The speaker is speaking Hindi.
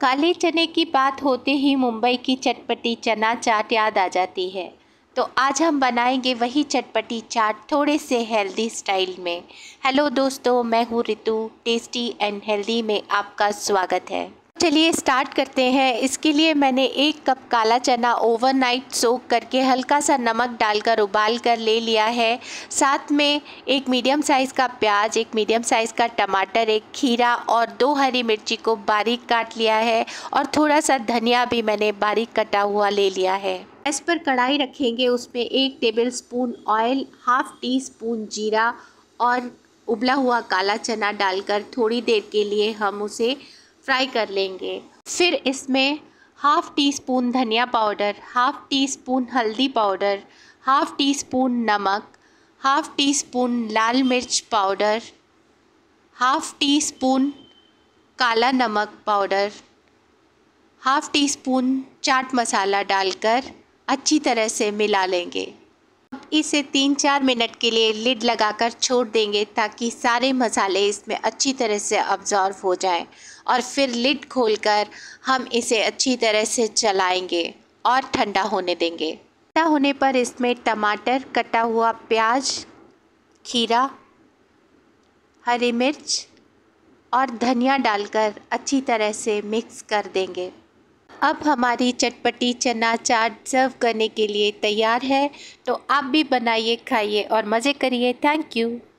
काले चने की बात होते ही मुंबई की चटपटी चना चाट याद आ जाती है तो आज हम बनाएंगे वही चटपटी चाट थोड़े से हेल्दी स्टाइल में हेलो दोस्तों मैं हूँ रितु टेस्टी एंड हेल्दी में आपका स्वागत है चलिए स्टार्ट करते हैं इसके लिए मैंने एक कप काला चना ओवरनाइट सोक करके हल्का सा नमक डालकर उबाल कर ले लिया है साथ में एक मीडियम साइज़ का प्याज एक मीडियम साइज़ का टमाटर एक खीरा और दो हरी मिर्ची को बारीक काट लिया है और थोड़ा सा धनिया भी मैंने बारीक कटा हुआ ले लिया है गैस पर कढ़ाई रखेंगे उसमें एक tablespoon oil half teaspoon जीरा और उबला हुआ काला चना डालकर थोड़ी देर के लिए हम उसे फ्राई कर लेंगे फिर इसमें हाफ़ टी स्पून धनिया पाउडर हाफ़ टी स्पून हल्दी पाउडर हाफ़ टी स्पून नमक हाफ़ टी स्पून लाल मिर्च पाउडर हाफ़ टी स्पून काला नमक पाउडर हाफ़ टी स्पून चाट मसाला डालकर अच्छी तरह से मिला लेंगे इसे तीन चार मिनट के लिए लिड लगाकर छोड़ देंगे ताकि सारे मसाले इसमें अच्छी तरह से अब्जॉर्व हो जाएं और फिर लिड खोलकर हम इसे अच्छी तरह से चलाएंगे और ठंडा होने देंगे ठंडा होने पर इसमें टमाटर कटा हुआ प्याज खीरा हरी मिर्च और धनिया डालकर अच्छी तरह से मिक्स कर देंगे अब हमारी चटपटी चना चाट सर्व करने के लिए तैयार है तो आप भी बनाइए खाइए और मज़े करिए थैंक यू